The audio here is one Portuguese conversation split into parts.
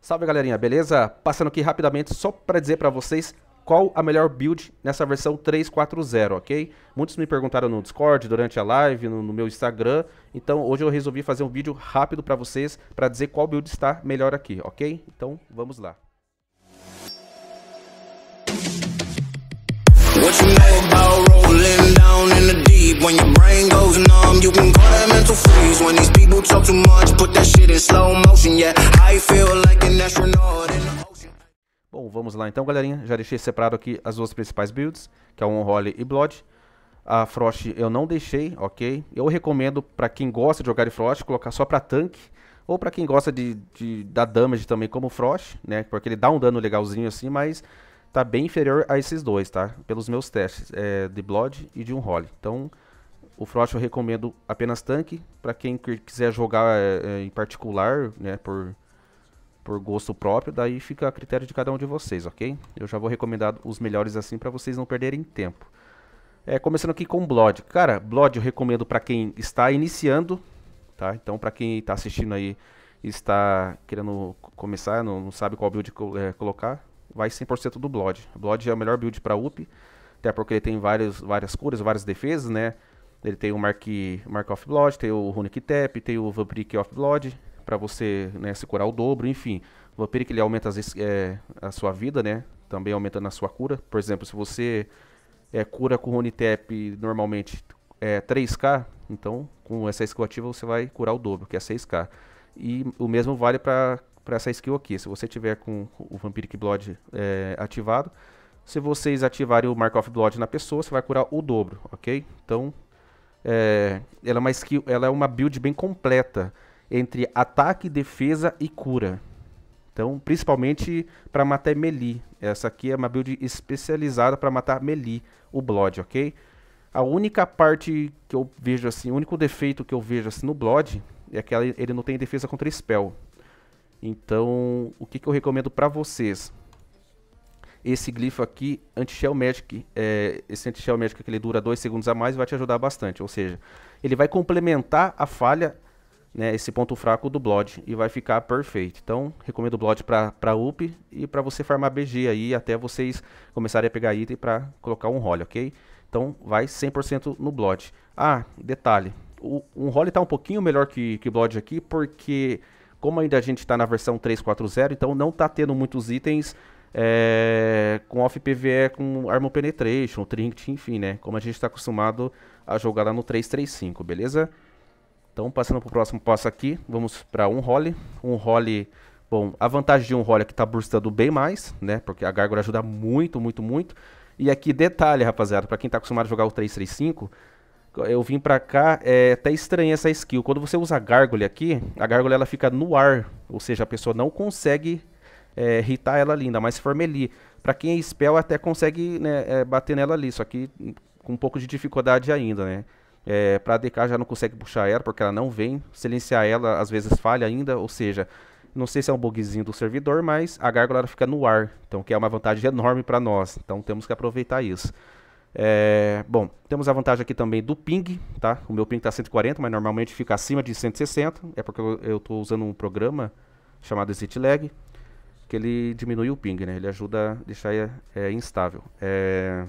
Salve galerinha, beleza? Passando aqui rapidamente só para dizer para vocês qual a melhor build nessa versão 3.4.0, ok? Muitos me perguntaram no Discord, durante a live, no, no meu Instagram. Então hoje eu resolvi fazer um vídeo rápido para vocês para dizer qual build está melhor aqui, ok? Então vamos lá. What you know about rolling down in the deep When your brain goes numb, you can call mental freeze when these people talk too much. Put that shit in slow motion, yeah. I feel like an astronaut. Bom, vamos lá então, galerinha. Já deixei separado aqui as duas principais builds, que é o Unholy e Blood. A Frost eu não deixei, ok? Eu recomendo para quem gosta de jogar de Frost, colocar só para tanque. Ou para quem gosta de, de dar damage também como Frost, né? Porque ele dá um dano legalzinho assim, mas tá bem inferior a esses dois, tá? Pelos meus testes é, de Blood e de Unholy. Então, o Frost eu recomendo apenas tanque. para quem quiser jogar é, em particular, né, por, por gosto próprio, daí fica a critério de cada um de vocês, ok? Eu já vou recomendar os melhores assim para vocês não perderem tempo. É, começando aqui com Blood. Cara, Blood eu recomendo para quem está iniciando, tá? Então para quem está assistindo aí está querendo começar, não, não sabe qual build é, colocar, vai 100% do Blood. Blood é o melhor build para up, até porque ele tem várias, várias curas, várias defesas, né? Ele tem o Mark, Mark of Blood, tem o Runic Tap, tem o Vampiric of Blood, para você né, se curar o dobro, enfim. O Vampiric ele aumenta as, é, a sua vida, né? Também aumentando a sua cura. Por exemplo, se você é, cura com Runic Tap normalmente é 3k, então com essa skill ativa você vai curar o dobro, que é 6k. E o mesmo vale para essa skill aqui. Se você tiver com o Vampiric Blood é, ativado, se vocês ativarem o Mark of Blood na pessoa, você vai curar o dobro, ok? Então é, ela, é uma skill, ela é uma build bem completa entre ataque, defesa e cura. Então, principalmente para matar melee. Essa aqui é uma build especializada para matar melee, o Blood, ok? A única parte que eu vejo assim, o único defeito que eu vejo assim no Blood é que ele não tem defesa contra spell. Então, o que, que eu recomendo para vocês? esse glifo aqui, anti-shell magic, é, esse anti-shell magic que ele dura 2 segundos a mais vai te ajudar bastante, ou seja, ele vai complementar a falha, né, esse ponto fraco do Blood e vai ficar perfeito. Então, recomendo o Blood para UP e para você farmar BG aí até vocês começarem a pegar item para colocar um role, ok? Então, vai 100% no Blood. Ah, detalhe, o, um role tá um pouquinho melhor que, que o Blood aqui, porque como ainda a gente está na versão 3.4.0, então não tá tendo muitos itens é, com off-PVE, com Armor Penetration, Trinket, enfim, né? Como a gente está acostumado a jogar lá no 335, beleza? Então, passando para o próximo passo aqui, vamos para um role. Um role, bom, a vantagem de um role é que está burstando bem mais, né? Porque a Gárgula ajuda muito, muito, muito. E aqui, detalhe, rapaziada, para quem está acostumado a jogar o 335, eu vim para cá, é, até estranha essa skill. Quando você usa a Gárgula aqui, a Gárgula ela fica no ar, ou seja, a pessoa não consegue é, hitar ela linda, mas mais se for melee. Pra quem é spell até consegue né, é, bater nela ali, só que com um pouco de dificuldade ainda, né? É, pra DK já não consegue puxar ela, porque ela não vem. Silenciar ela às vezes falha ainda, ou seja, não sei se é um bugzinho do servidor, mas a gárgula fica no ar, então que é uma vantagem enorme para nós. Então temos que aproveitar isso. É, bom, temos a vantagem aqui também do ping, tá? O meu ping está 140, mas normalmente fica acima de 160, é porque eu estou usando um programa chamado Zitlag que ele diminui o ping, né? Ele ajuda a deixar eh, é, instável. É,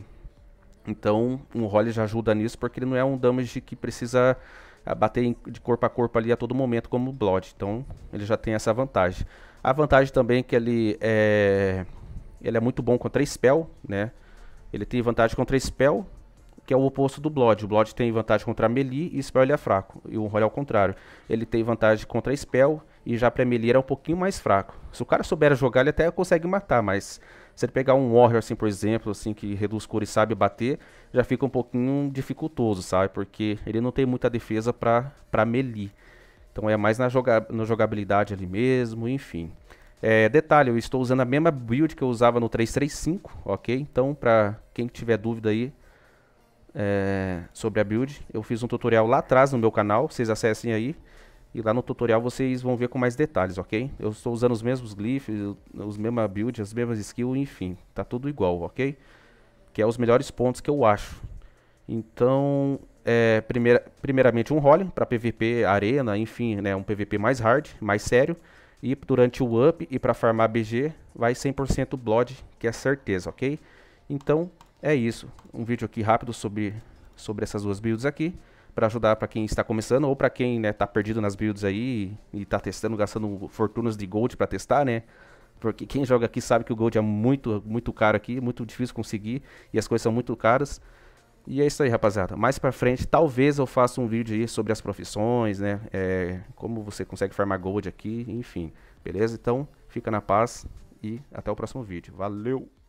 então, um role já ajuda nisso, porque ele não é um damage que precisa ah, bater em, de corpo a corpo ali a todo momento, como o Blood. Então, ele já tem essa vantagem. A vantagem também é que ele é, ele é muito bom contra spell, né? Ele tem vantagem contra spell, que é o oposto do Blood. O Blood tem vantagem contra melee e spell ele é fraco. E o role é o contrário. Ele tem vantagem contra spell e já para melee era um pouquinho mais fraco. Se o cara souber jogar, ele até consegue matar, mas se ele pegar um Warrior, assim, por exemplo, assim, que reduz cor e sabe bater, já fica um pouquinho dificultoso, sabe? Porque ele não tem muita defesa pra, pra melee. Então é mais na, joga na jogabilidade ali mesmo, enfim. É, detalhe, eu estou usando a mesma build que eu usava no 335, ok? Então, pra quem tiver dúvida aí, é, sobre a build. Eu fiz um tutorial lá atrás no meu canal, vocês acessem aí. E lá no tutorial vocês vão ver com mais detalhes, ok? Eu estou usando os mesmos glyphs, os mesma build, as mesmas skills, enfim, tá tudo igual, ok? Que é os melhores pontos que eu acho. Então, é, primeira, primeiramente um role para PVP arena, enfim, né, um PVP mais hard, mais sério. E durante o up e para farmar BG, vai 100% Blood, que é certeza, ok? Então, é isso. Um vídeo aqui rápido sobre, sobre essas duas builds aqui para ajudar para quem está começando ou para quem né, tá perdido nas builds aí e tá testando, gastando fortunas de gold para testar, né? Porque quem joga aqui sabe que o gold é muito, muito caro aqui, muito difícil conseguir e as coisas são muito caras. E é isso aí, rapaziada. Mais para frente, talvez eu faça um vídeo aí sobre as profissões, né? É, como você consegue farmar gold aqui, enfim. Beleza? Então, fica na paz e até o próximo vídeo. Valeu!